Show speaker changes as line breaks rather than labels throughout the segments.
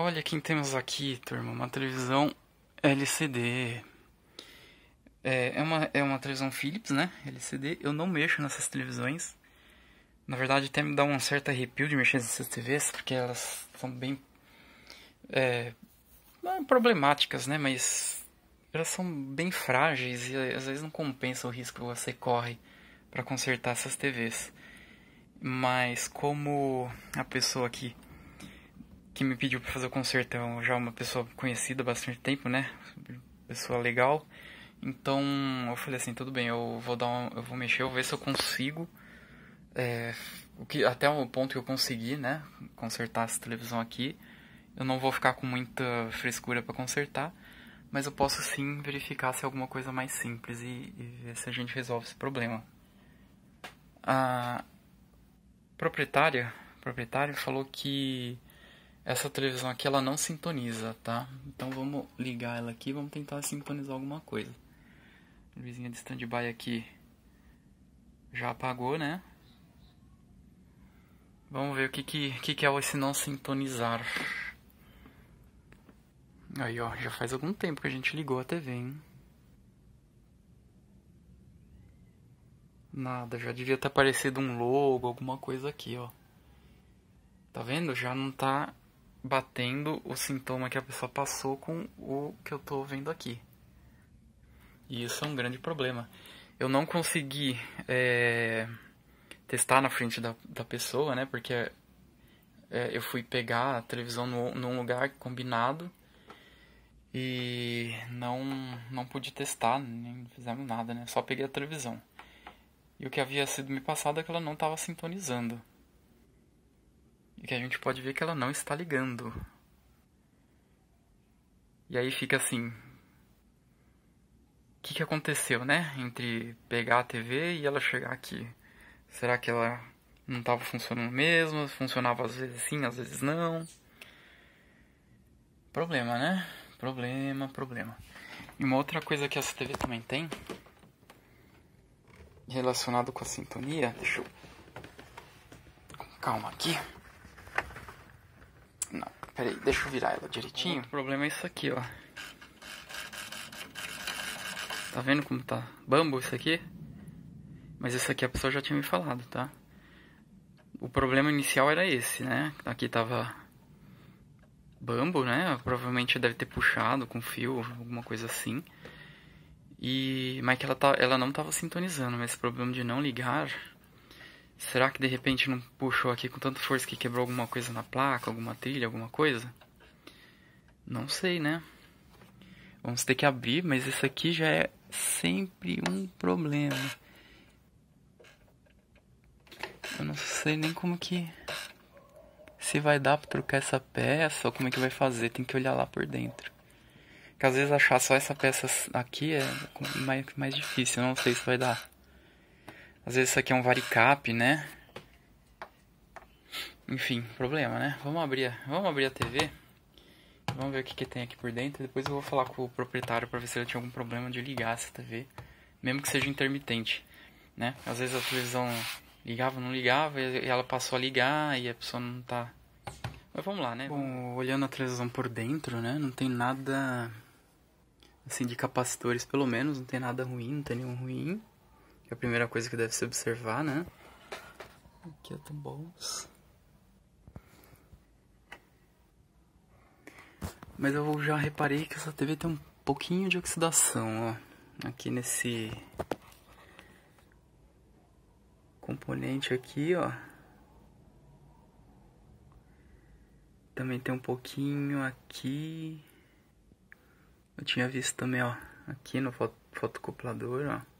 Olha quem temos aqui, turma. Uma televisão LCD. É, é, uma, é uma televisão Philips, né? LCD. Eu não mexo nessas televisões. Na verdade, até me dá um certo arrepio de mexer nessas TVs, porque elas são bem. É, é, problemáticas, né? Mas elas são bem frágeis e às vezes não compensa o risco que você corre para consertar essas TVs. Mas como a pessoa aqui que me pediu para fazer o concertão, já uma pessoa conhecida há bastante tempo, né? Pessoa legal. Então eu falei assim, tudo bem, eu vou dar uma, eu vou mexer, eu vou ver se eu consigo é, o que até o ponto que eu consegui, né, consertar essa televisão aqui. Eu não vou ficar com muita frescura para consertar, mas eu posso sim verificar se é alguma coisa mais simples e, e ver se a gente resolve esse problema. A proprietária, proprietário falou que essa televisão aqui ela não sintoniza, tá? Então vamos ligar ela aqui, vamos tentar sintonizar alguma coisa. A luzinha de standby aqui já apagou, né? Vamos ver o que que, que, que é esse não sintonizar. Aí, ó, já faz algum tempo que a gente ligou a TV, hein? Nada, já devia ter aparecido um logo, alguma coisa aqui, ó. Tá vendo? Já não tá batendo o sintoma que a pessoa passou com o que eu estou vendo aqui. E isso é um grande problema. Eu não consegui é, testar na frente da, da pessoa, né? Porque é, eu fui pegar a televisão no, num lugar combinado e não, não pude testar, nem fizemos nada, né? Só peguei a televisão. E o que havia sido me passado é que ela não estava sintonizando. E que a gente pode ver que ela não está ligando. E aí fica assim. O que, que aconteceu, né? Entre pegar a TV e ela chegar aqui. Será que ela não estava funcionando mesmo? Funcionava às vezes sim, às vezes não. Problema, né? Problema, problema. E uma outra coisa que essa TV também tem, relacionado com a sintonia, deixa eu. Com calma aqui. Não, peraí, deixa eu virar ela direitinho. O problema é isso aqui, ó. Tá vendo como tá? Bambo isso aqui? Mas isso aqui a pessoa já tinha me falado, tá? O problema inicial era esse, né? Aqui tava bambo, né? Provavelmente deve ter puxado com fio, alguma coisa assim. E mas que ela tá, ela não tava sintonizando, mas esse problema de não ligar Será que de repente não puxou aqui com tanta força que quebrou alguma coisa na placa, alguma trilha, alguma coisa? Não sei, né? Vamos ter que abrir, mas isso aqui já é sempre um problema. Eu não sei nem como que se vai dar para trocar essa peça ou como é que vai fazer, tem que olhar lá por dentro. Porque às vezes achar só essa peça aqui é mais, mais difícil, eu não sei se vai dar. Às vezes isso aqui é um varicap, né? Enfim, problema, né? Vamos abrir, a, vamos abrir a TV. Vamos ver o que, que tem aqui por dentro. Depois eu vou falar com o proprietário para ver se ele tinha algum problema de ligar essa TV. Mesmo que seja intermitente, né? Às vezes a televisão ligava, não ligava, e ela passou a ligar e a pessoa não tá... Mas vamos lá, né? Bom, olhando a televisão por dentro, né? Não tem nada... Assim, de capacitores, pelo menos. Não tem nada ruim, não tem nenhum ruim é a primeira coisa que deve se observar, né? Aqui é tão bons. Mas eu já reparei que essa TV tem um pouquinho de oxidação, ó. Aqui nesse componente aqui, ó. Também tem um pouquinho aqui. Eu tinha visto também, ó, aqui no fotocoplador, ó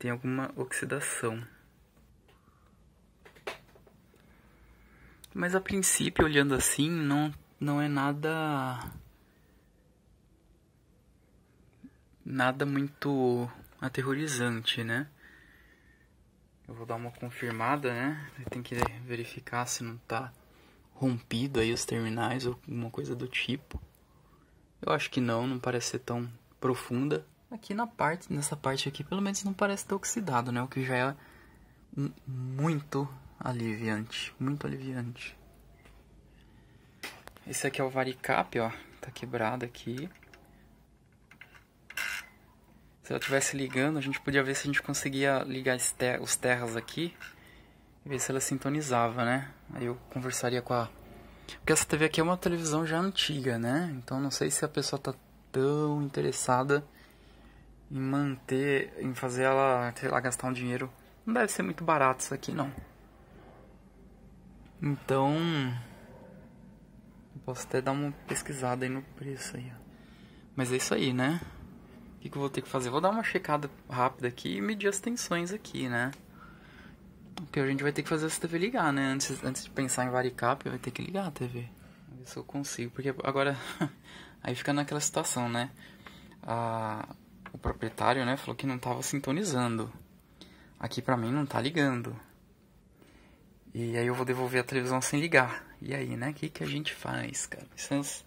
tem alguma oxidação. Mas a princípio, olhando assim, não, não é nada. Nada muito aterrorizante, né? Eu vou dar uma confirmada, né? Tem que verificar se não tá rompido aí os terminais ou alguma coisa do tipo. Eu acho que não, não parece ser tão profunda. Aqui na parte, nessa parte aqui, pelo menos não parece ter oxidado, né? O que já é muito aliviante, muito aliviante. Esse aqui é o varicap, ó, tá quebrado aqui. Se ela estivesse ligando, a gente podia ver se a gente conseguia ligar os terras aqui e ver se ela sintonizava, né? Aí eu conversaria com a... Porque essa TV aqui é uma televisão já antiga, né? Então não sei se a pessoa tá tão interessada em manter, em fazer ela, sei lá, gastar um dinheiro. Não deve ser muito barato isso aqui, não. Então, posso até dar uma pesquisada aí no preço aí. Mas é isso aí, né? O que, que eu vou ter que fazer? Vou dar uma checada rápida aqui e medir as tensões aqui, né? Porque a gente vai ter que fazer essa TV ligar, né? Antes, antes de pensar em varicap, vai ter que ligar a TV. Ver se eu consigo. Porque agora. aí fica naquela situação, né? A, ah, o proprietário, né, falou que não estava sintonizando. Aqui para mim não tá ligando. E aí eu vou devolver a televisão sem ligar. E aí, né, o que, que a gente faz, cara? essas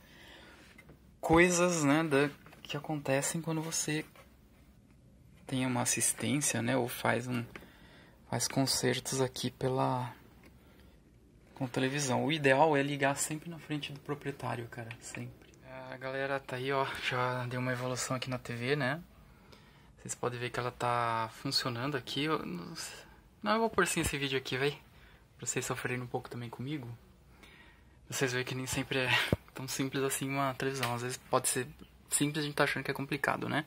coisas, né, da, que acontecem quando você tem uma assistência, né, ou faz um faz concertos aqui pela com televisão. O ideal é ligar sempre na frente do proprietário, cara, sempre. É, a galera tá aí, ó, já deu uma evolução aqui na TV, né? Vocês podem ver que ela tá funcionando aqui. Eu não, não, eu vou pôr sim esse vídeo aqui, véi. Pra vocês sofrerem um pouco também comigo. Vocês veem que nem sempre é tão simples assim uma televisão. Às vezes pode ser simples, a gente tá achando que é complicado, né?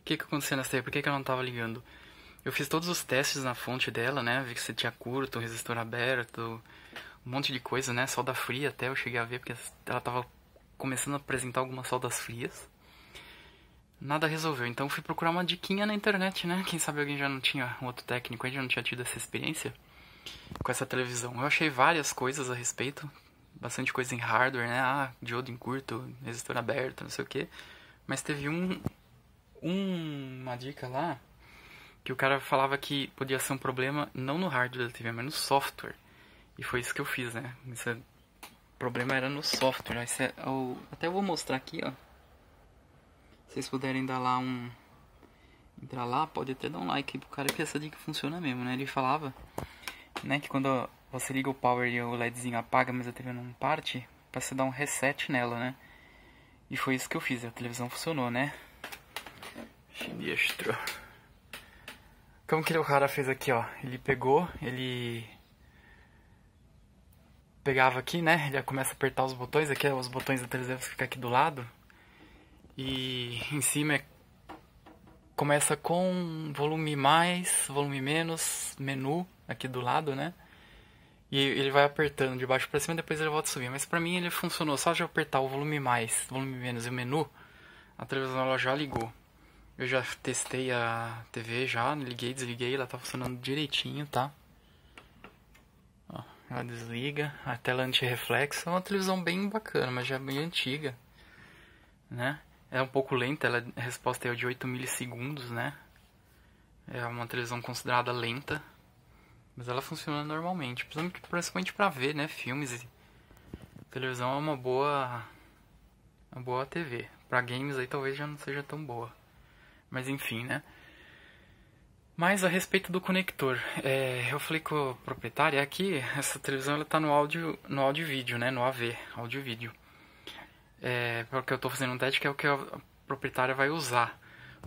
O que que aconteceu nessa aí? Por que que ela não tava ligando? Eu fiz todos os testes na fonte dela, né? Vi que você tinha curto, resistor aberto, um monte de coisa, né? Solda fria até eu cheguei a ver, porque ela tava começando a apresentar algumas soldas frias. Nada resolveu, então fui procurar uma diquinha na internet, né? Quem sabe alguém já não tinha, um outro técnico aí já não tinha tido essa experiência com essa televisão. Eu achei várias coisas a respeito, bastante coisa em hardware, né? Ah, diodo em curto, resistor aberto, não sei o quê. Mas teve um, um uma dica lá que o cara falava que podia ser um problema não no hardware da TV, mas no software. E foi isso que eu fiz, né? Esse é, problema era no software. Esse né? é o... Até vou mostrar aqui, ó. Se vocês puderem dar lá um. Entrar lá, pode até dar um like pro cara que essa dica funciona mesmo, né? Ele falava, né, que quando você liga o power e o LEDzinho apaga, mas a TV não parte, pra você dar um reset nela, né? E foi isso que eu fiz, a televisão funcionou, né? Sinistro. Como que o cara fez aqui, ó? Ele pegou, ele pegava aqui, né? Ele começa a apertar os botões, aqui os botões da televisão ficam aqui do lado. E em cima é, começa com volume mais, volume menos, menu aqui do lado, né? E ele vai apertando de baixo para cima, depois ele volta a subir. Mas para mim ele funcionou só de apertar o volume mais, volume menos e o menu, a televisão ela já ligou. Eu já testei a TV já, liguei, desliguei, ela tá funcionando direitinho, tá? Ó, ela desliga, a tela antirreflexo, é uma televisão bem bacana, mas já é bem antiga, né? É um pouco lenta, ela, a resposta é de 8 milissegundos, né? É uma televisão considerada lenta. Mas ela funciona normalmente, principalmente para ver, né? Filmes e televisão é uma boa. Uma boa TV. Para games aí talvez já não seja tão boa. Mas enfim, né? Mas a respeito do conector, é, eu falei com o proprietário, aqui é essa televisão ela tá no áudio, no áudio vídeo, né, no AV, áudio vídeo é, que eu estou fazendo um teste, que é o que a proprietária vai usar.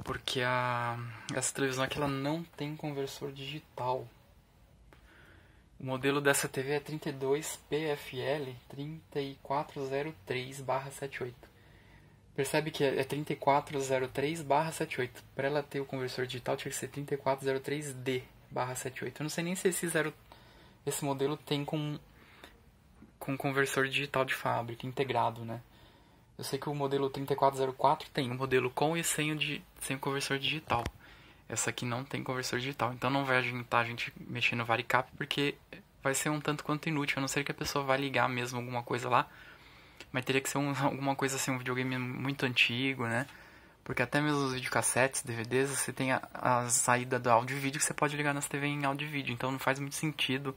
Porque a, essa televisão aqui ela não tem conversor digital. O modelo dessa TV é 32 PFL 3403/78. Percebe que é 3403/78. É Para ela ter o conversor digital tinha que ser 3403D/78. Eu não sei nem se esse zero esse modelo tem com com conversor digital de fábrica integrado, né? Eu sei que o modelo 3404 tem um modelo com e sem o, di... sem o conversor digital. Essa aqui não tem conversor digital, então não vai adiantar a gente mexer no varicap porque vai ser um tanto quanto inútil, a não ser que a pessoa vá ligar mesmo alguma coisa lá. Mas teria que ser um, alguma coisa assim, um videogame muito antigo, né? Porque até mesmo os videocassetes, DVDs, você tem a, a saída do áudio e vídeo que você pode ligar nas TV em áudio e vídeo. Então não faz muito sentido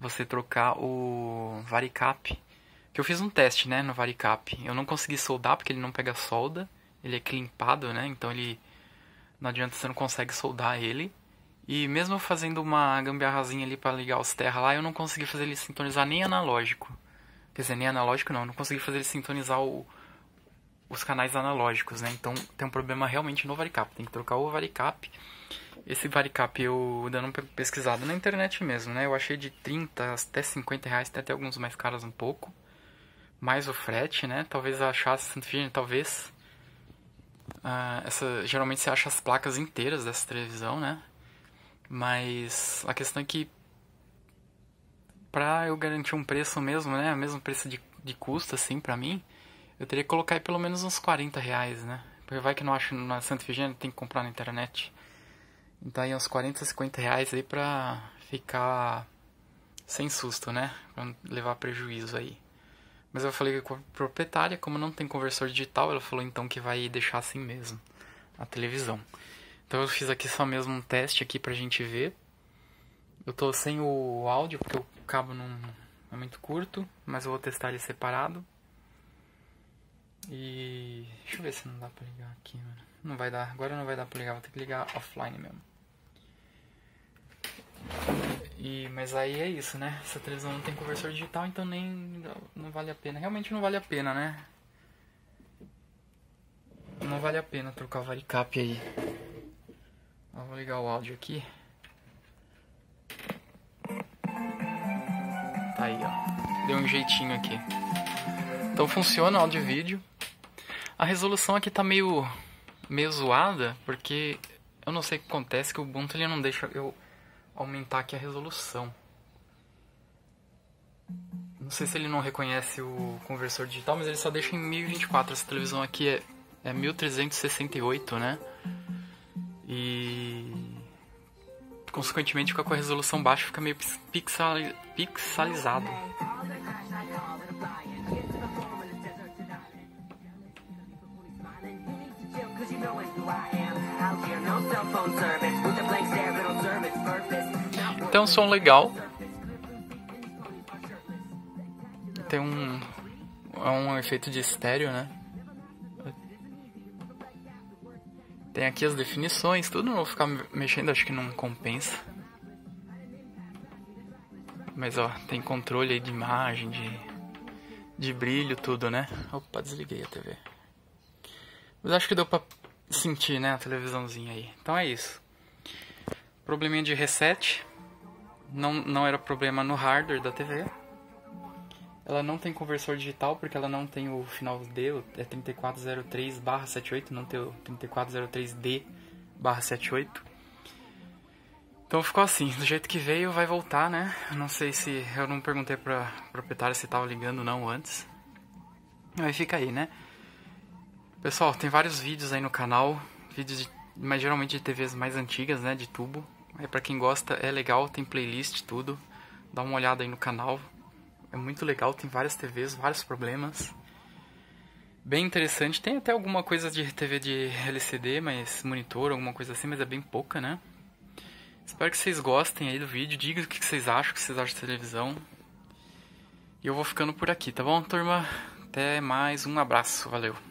você trocar o varicap que eu fiz um teste, né, no Varicap. Eu não consegui soldar porque ele não pega solda. Ele é climpado, né? Então ele não adianta você não consegue soldar ele. E mesmo fazendo uma gambiarrazinha ali para ligar os terra lá, eu não consegui fazer ele sintonizar nem analógico. Quer dizer, nem analógico não, eu não consegui fazer ele sintonizar o, os canais analógicos, né? Então tem um problema realmente no Varicap, tem que trocar o Varicap. Esse Varicap eu dando uma pesquisada na internet mesmo, né? Eu achei de 30 até 50 reais, tem até alguns mais caros um pouco mais o frete, né? Talvez achasse Santo Virgem, talvez. Ah, essa, geralmente você acha as placas inteiras dessa televisão, né? Mas a questão é que pra eu garantir um preço mesmo, né? O mesmo preço de, de custo, assim, pra mim, eu teria que colocar aí pelo menos uns 40 reais, né? Porque vai que não acho na Santa Virgínia, tem que comprar na internet. Então aí uns 40, 50 reais aí pra ficar sem susto, né? Pra não levar prejuízo aí. Mas eu falei com a proprietária, como não tem conversor digital, ela falou então que vai deixar assim mesmo a televisão. Então eu fiz aqui só mesmo um teste aqui pra gente ver. Eu tô sem o áudio porque o cabo não é muito curto, mas eu vou testar ele separado. E deixa eu ver se não dá pra ligar aqui, mano. Não vai dar, agora não vai dar pra ligar, vou ter que ligar offline mesmo. E, mas aí é isso, né? Essa televisão não tem conversor digital, então nem não vale a pena. Realmente não vale a pena, né? Não vale a pena trocar o varicap aí. vou ligar o áudio aqui. Tá aí, ó. Deu um jeitinho aqui. Então funciona áudio e vídeo. A resolução aqui tá meio meio zoada, porque eu não sei o que acontece que o Ubuntu ele não deixa eu aumentar aqui a resolução. Não sei se ele não reconhece o conversor digital, mas ele só deixa em 1024. Essa televisão aqui é, é 1368, né? E. Consequentemente fica com a resolução baixa, fica meio pixel, pixelizado. É, até um som legal. Tem um. É um efeito de estéreo, né? Tem aqui as definições, tudo. Não vou ficar mexendo, acho que não compensa. Mas ó, tem controle aí de imagem, de, de brilho, tudo, né? Opa, desliguei a TV. Mas acho que deu pra sentir, né, a televisãozinha aí. Então é isso. Probleminha de reset não, não era problema no hardware da TV. Ela não tem conversor digital porque ela não tem o final D, é 3403/78, não tem o 3403D/78. Então ficou assim, do jeito que veio, vai voltar, né? não sei se eu não perguntei para proprietária se tava ligando ou não antes. Aí fica aí, né? Pessoal, tem vários vídeos aí no canal, vídeos de, mas geralmente de TVs mais antigas, né, de tubo. É para quem gosta é legal, tem playlist tudo. Dá uma olhada aí no canal. É muito legal, tem várias TVs, vários problemas. Bem interessante. Tem até alguma coisa de TV de LCD, mas monitor, alguma coisa assim, mas é bem pouca, né? Espero que vocês gostem aí do vídeo. Diga o que vocês acham, o que vocês acham da televisão. E eu vou ficando por aqui, tá bom, turma? Até mais, um abraço, valeu!